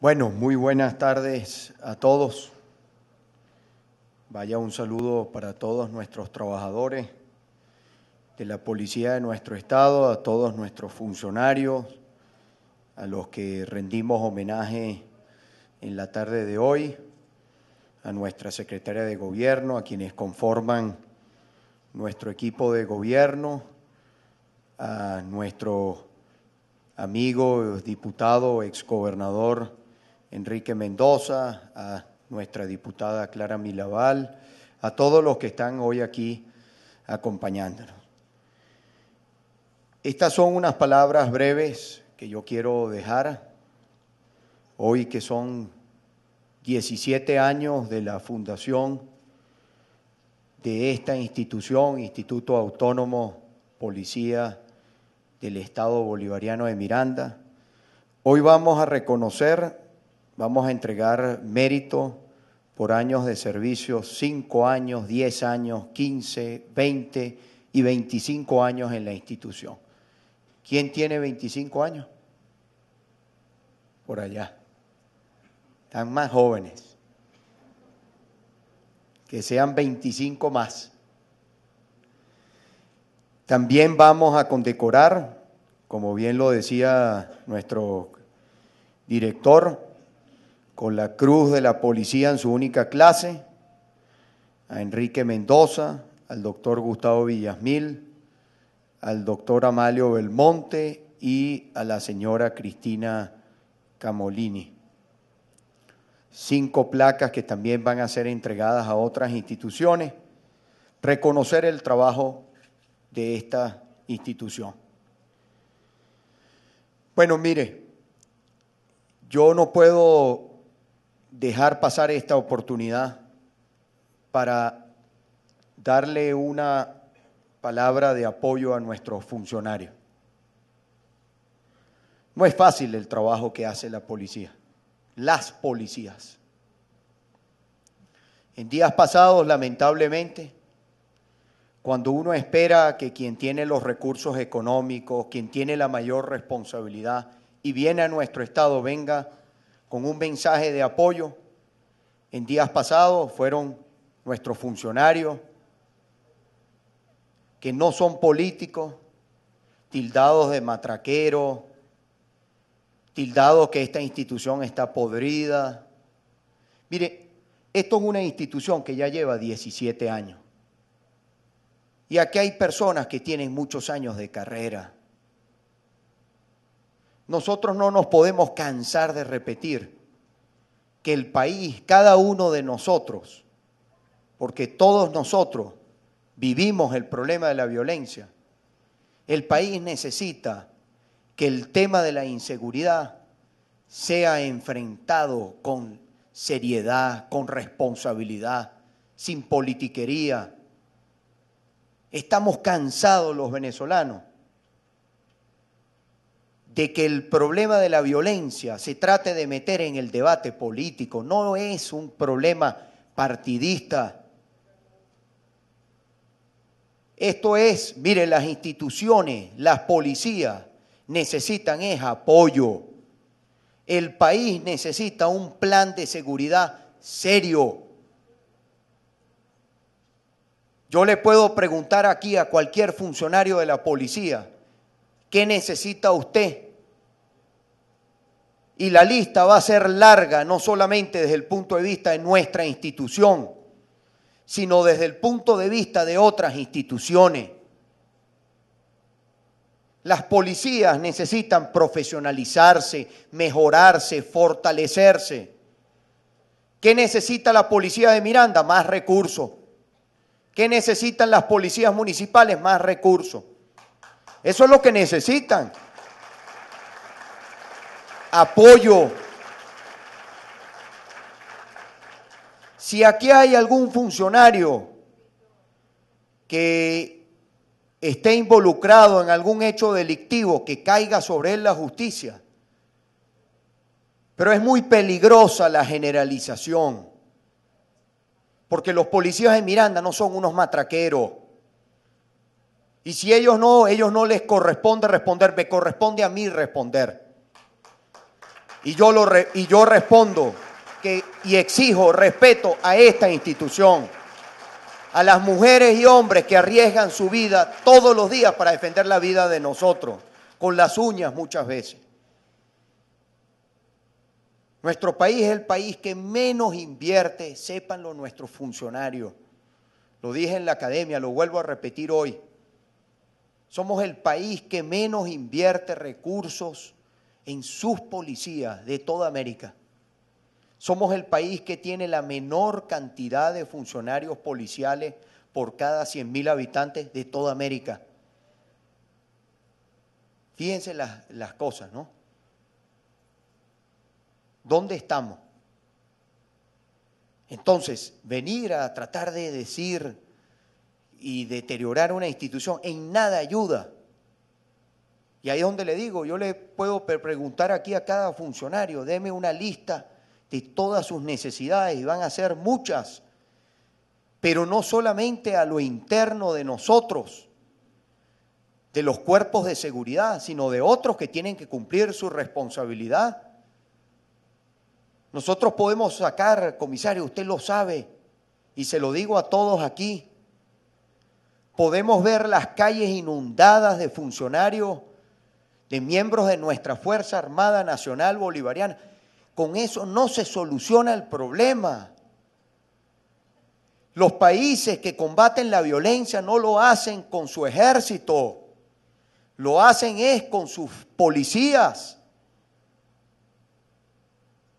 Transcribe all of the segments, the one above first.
Bueno, muy buenas tardes a todos. Vaya un saludo para todos nuestros trabajadores de la policía de nuestro estado, a todos nuestros funcionarios, a los que rendimos homenaje en la tarde de hoy, a nuestra secretaria de gobierno, a quienes conforman nuestro equipo de gobierno, a nuestro amigo, diputado, exgobernador Enrique Mendoza, a nuestra diputada Clara Milaval, a todos los que están hoy aquí acompañándonos. Estas son unas palabras breves que yo quiero dejar hoy que son 17 años de la fundación de esta institución, Instituto Autónomo Policía del Estado Bolivariano de Miranda. Hoy vamos a reconocer vamos a entregar mérito por años de servicio, 5 años, 10 años, 15, 20 y 25 años en la institución. ¿Quién tiene 25 años? Por allá. Están más jóvenes. Que sean 25 más. También vamos a condecorar, como bien lo decía nuestro director, con la cruz de la policía en su única clase, a Enrique Mendoza, al doctor Gustavo Villasmil, al doctor Amalio Belmonte y a la señora Cristina Camolini. Cinco placas que también van a ser entregadas a otras instituciones. Reconocer el trabajo de esta institución. Bueno, mire, yo no puedo dejar pasar esta oportunidad para darle una palabra de apoyo a nuestros funcionarios. No es fácil el trabajo que hace la policía, las policías. En días pasados, lamentablemente, cuando uno espera que quien tiene los recursos económicos, quien tiene la mayor responsabilidad y viene a nuestro estado, venga con un mensaje de apoyo. En días pasados fueron nuestros funcionarios que no son políticos, tildados de matraquero, tildados que esta institución está podrida. Mire, esto es una institución que ya lleva 17 años. Y aquí hay personas que tienen muchos años de carrera nosotros no nos podemos cansar de repetir que el país, cada uno de nosotros, porque todos nosotros vivimos el problema de la violencia, el país necesita que el tema de la inseguridad sea enfrentado con seriedad, con responsabilidad, sin politiquería. Estamos cansados los venezolanos de que el problema de la violencia se trate de meter en el debate político. No es un problema partidista. Esto es, miren, las instituciones, las policías necesitan es apoyo. El país necesita un plan de seguridad serio. Yo le puedo preguntar aquí a cualquier funcionario de la policía, ¿qué necesita usted y la lista va a ser larga, no solamente desde el punto de vista de nuestra institución, sino desde el punto de vista de otras instituciones. Las policías necesitan profesionalizarse, mejorarse, fortalecerse. ¿Qué necesita la policía de Miranda? Más recursos. ¿Qué necesitan las policías municipales? Más recursos. Eso es lo que necesitan apoyo. Si aquí hay algún funcionario que esté involucrado en algún hecho delictivo, que caiga sobre él la justicia. Pero es muy peligrosa la generalización, porque los policías de Miranda no son unos matraqueros. Y si ellos no, ellos no les corresponde responder, me corresponde a mí responder. Y yo, respondo que, y exijo respeto a esta institución, a las mujeres y hombres que arriesgan su vida todos los días para defender la vida de nosotros, con las uñas muchas veces. Nuestro país es el país que menos invierte, sépanlo nuestros funcionarios. Lo dije en la academia, lo vuelvo a repetir hoy. Somos el país que menos invierte recursos en sus policías de toda América. Somos el país que tiene la menor cantidad de funcionarios policiales por cada 100.000 habitantes de toda América. Fíjense las, las cosas, ¿no? ¿Dónde estamos? Entonces, venir a tratar de decir y deteriorar una institución en nada ayuda. Y ahí es donde le digo, yo le puedo preguntar aquí a cada funcionario, deme una lista de todas sus necesidades, y van a ser muchas, pero no solamente a lo interno de nosotros, de los cuerpos de seguridad, sino de otros que tienen que cumplir su responsabilidad. Nosotros podemos sacar, comisario, usted lo sabe, y se lo digo a todos aquí, podemos ver las calles inundadas de funcionarios de miembros de nuestra Fuerza Armada Nacional Bolivariana. Con eso no se soluciona el problema. Los países que combaten la violencia no lo hacen con su ejército, lo hacen es con sus policías.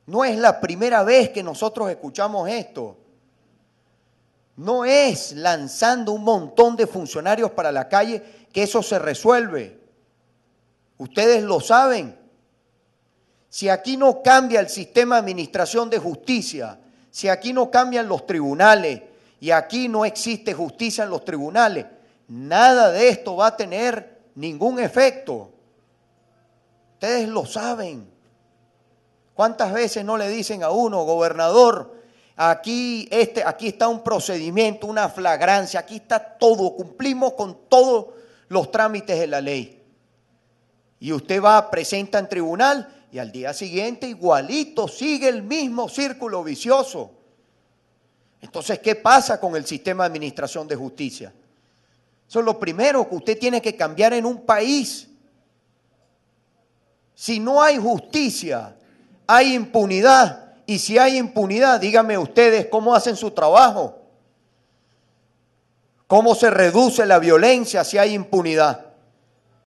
No es la primera vez que nosotros escuchamos esto. No es lanzando un montón de funcionarios para la calle que eso se resuelve. Ustedes lo saben. Si aquí no cambia el sistema de administración de justicia, si aquí no cambian los tribunales y aquí no existe justicia en los tribunales, nada de esto va a tener ningún efecto. Ustedes lo saben. ¿Cuántas veces no le dicen a uno, gobernador, aquí, este, aquí está un procedimiento, una flagrancia, aquí está todo, cumplimos con todos los trámites de la ley? Y usted va, presenta en tribunal y al día siguiente igualito sigue el mismo círculo vicioso. Entonces, ¿qué pasa con el sistema de administración de justicia? Eso es lo primero que usted tiene que cambiar en un país. Si no hay justicia, hay impunidad. Y si hay impunidad, díganme ustedes cómo hacen su trabajo. ¿Cómo se reduce la violencia si hay impunidad?